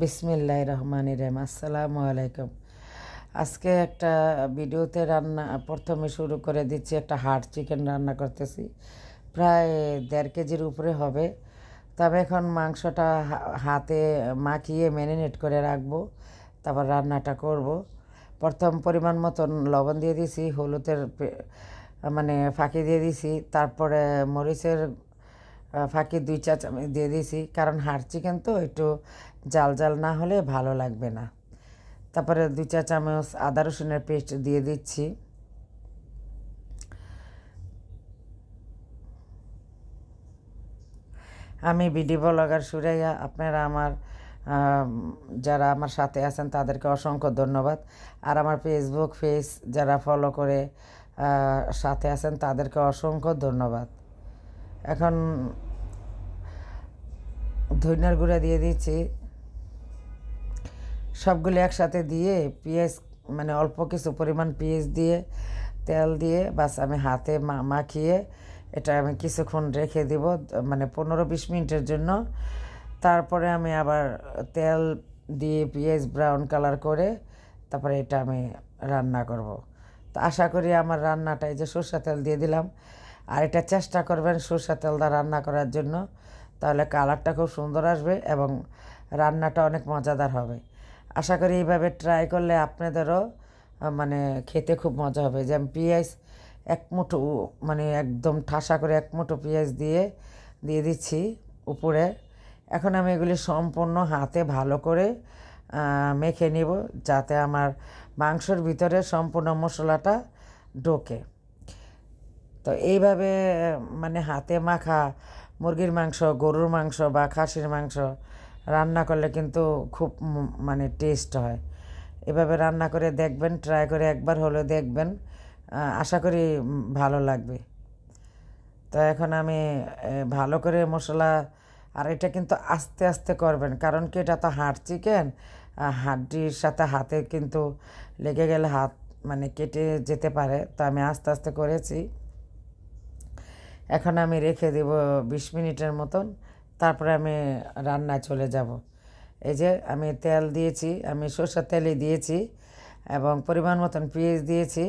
বিসমিল্লাহ রহমান ইরাম আসসালামু আলাইকুম আজকে একটা ভিডিওতে রান্না প্রথমে শুরু করে দিচ্ছি একটা হার্ড চিকেন রান্না করতেছি প্রায় দেড় কেজির উপরে হবে তবে এখন মাংসটা হাতে মাখিয়ে ম্যারিনেট করে রাখবো তারপর রান্নাটা করব। প্রথম পরিমাণ মতন লবণ দিয়ে দিছি হলুদের মানে ফাঁকি দিয়ে দিছি তারপরে মরিচের ফাঁকি দুই চা চামচ দিয়ে দিয়েছি কারণ হাড় চিকেন তো একটু জাল জাল না হলে ভালো লাগবে না তারপরে দুই চা চামচ আদা রসুনের পেস্ট দিয়ে দিচ্ছি আমি বিডি ব্লগার সুরাইয়া আপনারা আমার যারা আমার সাথে আছেন তাদেরকে অসংখ্য ধন্যবাদ আর আমার ফেসবুক ফেস যারা ফলো করে সাথে আছেন তাদেরকে অসংখ্য ধন্যবাদ এখন ধনিয়ার গুঁড়া দিয়ে দিয়েছি সবগুলো একসাথে দিয়ে পেঁয়াজ মানে অল্প কিছু পরিমাণ পেঁয়াজ দিয়ে তেল দিয়ে বাস আমি হাতে মাখিয়ে এটা আমি কিছুক্ষণ রেখে দিব মানে পনেরো বিশ মিনিটের জন্য তারপরে আমি আবার তেল দিয়ে পেঁয়াজ ব্রাউন কালার করে তারপরে এটা আমি রান্না করব তো আশা করি আমার রান্নাটা এই যে সর্ষা তেল দিয়ে দিলাম আর এটা চেষ্টা করবেন সর্ষা তেল দা রান্না করার জন্য তাহলে কালারটা খুব সুন্দর আসবে এবং রান্নাটা অনেক মজাদার হবে আশা করি এইভাবে ট্রাই করলে আপনাদেরও মানে খেতে খুব মজা হবে যেমন পেঁয়াজ এক মুঠো মানে একদম ঠাসা করে এক মুঠো পেঁয়াজ দিয়ে দিয়ে দিচ্ছি উপরে এখন আমি এগুলি সম্পূর্ণ হাতে ভালো করে মেখে নিব যাতে আমার মাংসর ভিতরে সম্পূর্ণ মশলাটা ঢোকে তো এইভাবে মানে হাতে মাখা মুরগির মাংস গরুর মাংস বা খাসির মাংস রান্না করলে কিন্তু খুব মানে টেস্ট হয় এভাবে রান্না করে দেখবেন ট্রাই করে একবার হলেও দেখবেন আশা করি ভালো লাগবে তো এখন আমি ভালো করে মশলা আর এটা কিন্তু আস্তে আস্তে করবেন কারণ কি এটা তো হাড় চিকেন হাড্ডির সাথে হাতে কিন্তু লেগে গেলে হাত মানে কেটে যেতে পারে তো আমি আস্তে আস্তে করেছি এখন আমি রেখে দেব বিশ মিনিটের মতন তারপরে আমি রান্নায় চলে যাব এই যে আমি তেল দিয়েছি আমি সর্ষের তেলই দিয়েছি এবং পরিমাণ মতন পেঁয়াজ দিয়েছি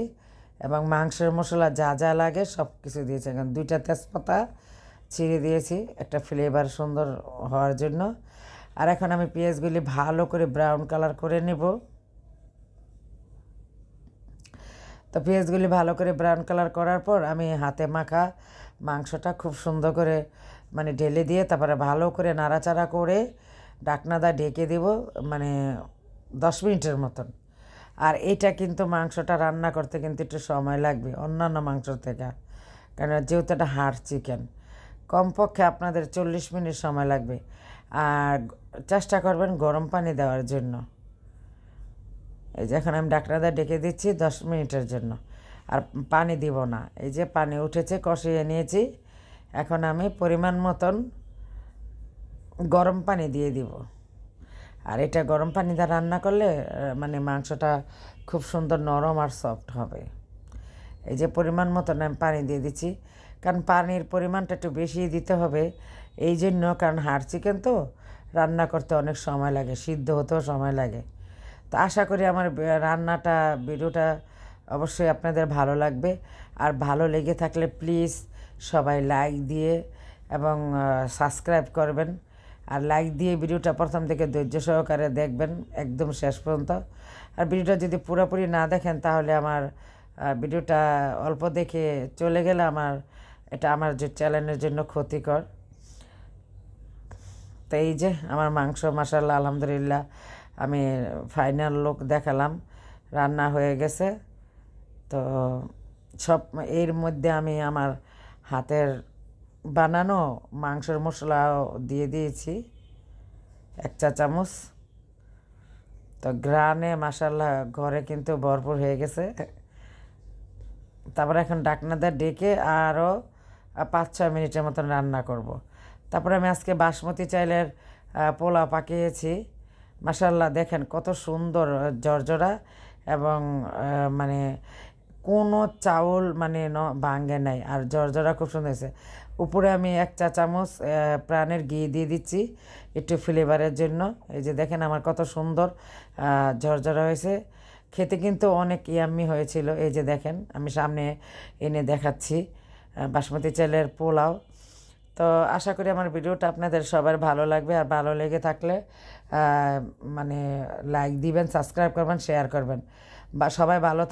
এবং মাংসের মশলা যা যা লাগে সব কিছু দিয়েছি এখন দুইটা তেজপাতা ছিঁড়ে দিয়েছি একটা ফ্লেভার সুন্দর হওয়ার জন্য আর এখন আমি পেঁয়াজগুলি ভালো করে ব্রাউন কালার করে নেব তো পেঁয়াজগুলি ভালো করে ব্রাউন কালার করার পর আমি হাতে মাখা মাংসটা খুব সুন্দর করে মানে ঢেলে দিয়ে তারপরে ভালো করে নাড়াচাড়া করে ডাকনাদা ঢেকে দেব মানে দশ মিনিটের মতন আর এটা কিন্তু মাংসটা রান্না করতে কিন্তু একটু সময় লাগবে অন্যান্য মাংস থেকে কেন যেহেতু এটা হাড় চিকেন কমপক্ষে আপনাদের চল্লিশ মিনিট সময় লাগবে আর চেষ্টা করবেন গরম পানি দেওয়ার জন্য এই যে এখন আমি ডাকনাদা ডেকে দিচ্ছি দশ মিনিটের জন্য আর পানি দিব না এই যে পানি উঠেছে কষিয়ে নিয়েছি এখন আমি পরিমাণ মতন গরম পানি দিয়ে দিব আর এটা গরম পানি দিয়ে রান্না করলে মানে মাংসটা খুব সুন্দর নরম আর সফট হবে এই যে পরিমাণ মতন আমি পানি দিয়ে দিচ্ছি কারণ পানির পরিমাণটা একটু বেশি দিতে হবে এই জন্য কারণ হাড় চিকেন তো রান্না করতে অনেক সময় লাগে সিদ্ধ হতেও সময় লাগে তো আশা করি আমার রান্নাটা ভিডিওটা অবশ্যই আপনাদের ভালো লাগবে আর ভালো লেগে থাকলে প্লিজ সবাই লাইক দিয়ে এবং সাবস্ক্রাইব করবেন আর লাইক দিয়ে ভিডিওটা প্রথম থেকে ধৈর্য সহকারে দেখবেন একদম শেষ পর্যন্ত আর ভিডিওটা যদি পুরোপুরি না দেখেন তাহলে আমার ভিডিওটা অল্প দেখে চলে গেলে আমার এটা আমার যে চ্যানেলের জন্য ক্ষতিকর তো এই যে আমার মাংস মাসাল্লাহ আলহামদুলিল্লাহ আমি ফাইনাল লোক দেখালাম রান্না হয়ে গেছে তো সব এর মধ্যে আমি আমার হাতের বানানো মাংসের মশলাও দিয়ে দিয়েছি এক চা চামচ তো গ্রানে মাসাল্লাহ ঘরে কিন্তু ভরপুর হয়ে গেছে তারপরে এখন দা ডেকে আরও পাঁচ ছয় মিনিটের মতন রান্না করব। তারপরে আমি আজকে বাসমতি চাইলের পোলাও পাকিয়েছি মাসাল্লাহ দেখেন কত সুন্দর জর্জরা এবং মানে কোনো চাউল মানে ন ভাঙে নাই আর জর্জরা খুব সুন্দর হয়েছে উপরে আমি এক চা চামচ প্রাণের ঘি দিয়ে দিচ্ছি একটু ফ্লেভারের জন্য এই যে দেখেন আমার কত সুন্দর ঝরঝরা হয়েছে খেতে কিন্তু অনেক ইয়াম্মি হয়েছিল এই যে দেখেন আমি সামনে এনে দেখাচ্ছি বাসমতি চালের পোলাও তো আশা করি আমার ভিডিওটা আপনাদের সবার ভালো লাগবে আর ভালো লেগে থাকলে মানে লাইক দিবেন সাবস্ক্রাইব করবেন শেয়ার করবেন বা সবাই ভালো